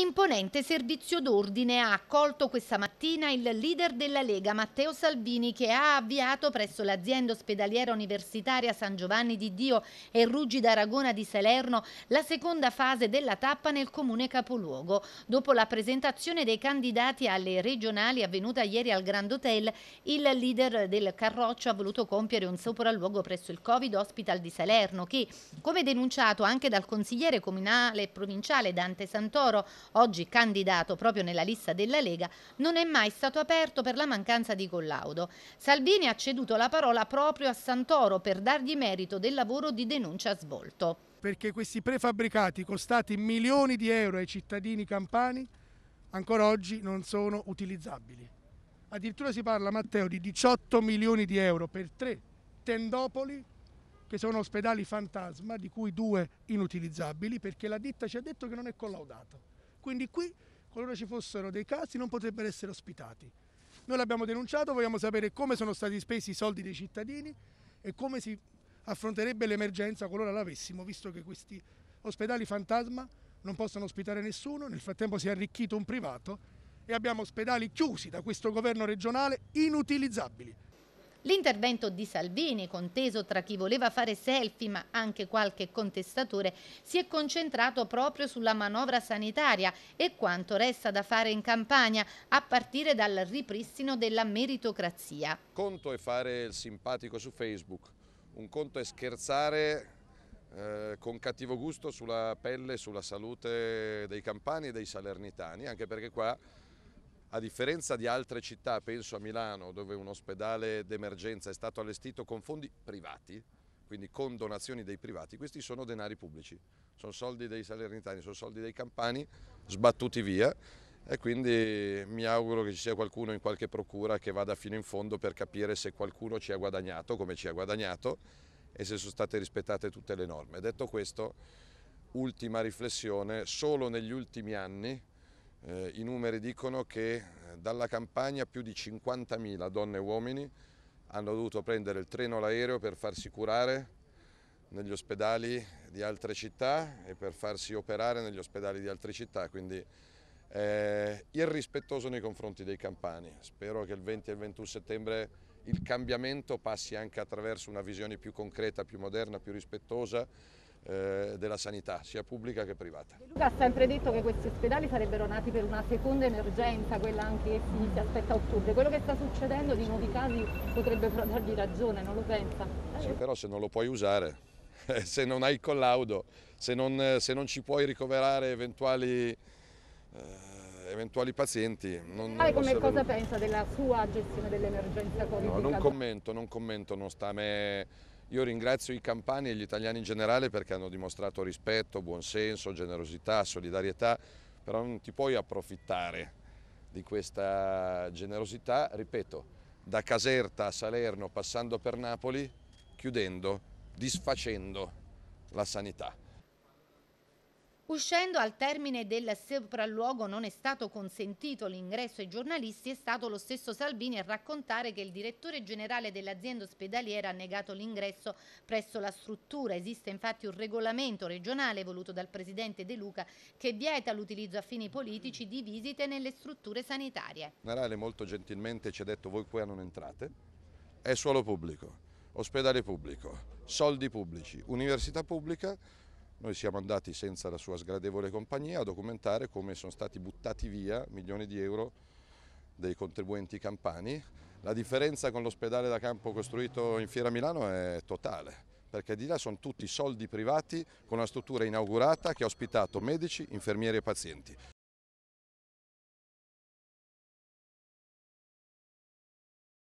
imponente servizio d'ordine ha accolto questa mattina il leader della Lega Matteo Salvini che ha avviato presso l'azienda ospedaliera universitaria San Giovanni di Dio e Ruggi d'Aragona di Salerno la seconda fase della tappa nel comune capoluogo. Dopo la presentazione dei candidati alle regionali avvenuta ieri al Grand Hotel, il leader del Carroccio ha voluto compiere un sopralluogo presso il Covid Hospital di Salerno che, come denunciato anche dal consigliere comunale e provinciale Dante Santoro, oggi candidato proprio nella lista della Lega, non è mai stato aperto per la mancanza di collaudo. Salvini ha ceduto la parola proprio a Santoro per dargli merito del lavoro di denuncia svolto. Perché questi prefabbricati costati milioni di euro ai cittadini campani ancora oggi non sono utilizzabili. Addirittura si parla, Matteo, di 18 milioni di euro per tre tendopoli che sono ospedali fantasma, di cui due inutilizzabili, perché la ditta ci ha detto che non è collaudato quindi qui qualora ci fossero dei casi non potrebbero essere ospitati. Noi l'abbiamo denunciato, vogliamo sapere come sono stati spesi i soldi dei cittadini e come si affronterebbe l'emergenza qualora l'avessimo, visto che questi ospedali fantasma non possono ospitare nessuno, nel frattempo si è arricchito un privato e abbiamo ospedali chiusi da questo governo regionale inutilizzabili. L'intervento di Salvini, conteso tra chi voleva fare selfie ma anche qualche contestatore, si è concentrato proprio sulla manovra sanitaria e quanto resta da fare in campagna, a partire dal ripristino della meritocrazia. Un conto è fare il simpatico su Facebook, un conto è scherzare eh, con cattivo gusto sulla pelle e sulla salute dei campani e dei salernitani, anche perché qua a differenza di altre città, penso a Milano, dove un ospedale d'emergenza è stato allestito con fondi privati, quindi con donazioni dei privati, questi sono denari pubblici, sono soldi dei salernitani, sono soldi dei campani sbattuti via e quindi mi auguro che ci sia qualcuno in qualche procura che vada fino in fondo per capire se qualcuno ci ha guadagnato, come ci ha guadagnato e se sono state rispettate tutte le norme. Detto questo, ultima riflessione, solo negli ultimi anni eh, I numeri dicono che eh, dalla campagna più di 50.000 donne e uomini hanno dovuto prendere il treno o l'aereo per farsi curare negli ospedali di altre città e per farsi operare negli ospedali di altre città, quindi eh, irrispettoso nei confronti dei campani. Spero che il 20 e il 21 settembre il cambiamento passi anche attraverso una visione più concreta, più moderna, più rispettosa eh, della sanità, sia pubblica che privata. Luca ha sempre detto che questi ospedali sarebbero nati per una seconda emergenza, quella anche che si aspetta a ottobre. Quello che sta succedendo di nuovi casi potrebbe però dargli ragione, non lo pensa? Sì, però se non lo puoi usare, eh, se non hai il collaudo, se non, eh, se non ci puoi ricoverare eventuali... Eh, eventuali pazienti. Non, ah, come cosa pensa della sua gestione dell'emergenza Covid? No, non commento, non commento, non sta a me io ringrazio i campani e gli italiani in generale perché hanno dimostrato rispetto, buonsenso, generosità, solidarietà, però non ti puoi approfittare di questa generosità, ripeto, da Caserta a Salerno passando per Napoli, chiudendo, disfacendo la sanità. Uscendo al termine del sopralluogo non è stato consentito l'ingresso ai giornalisti, è stato lo stesso Salvini a raccontare che il direttore generale dell'azienda ospedaliera ha negato l'ingresso presso la struttura. Esiste infatti un regolamento regionale voluto dal presidente De Luca che vieta l'utilizzo a fini politici di visite nelle strutture sanitarie. Il generale molto gentilmente ci ha detto voi qua non entrate, è suolo pubblico, ospedale pubblico, soldi pubblici, università pubblica, noi siamo andati senza la sua sgradevole compagnia a documentare come sono stati buttati via milioni di euro dei contribuenti campani. La differenza con l'ospedale da campo costruito in Fiera Milano è totale perché di là sono tutti soldi privati con una struttura inaugurata che ha ospitato medici, infermieri e pazienti.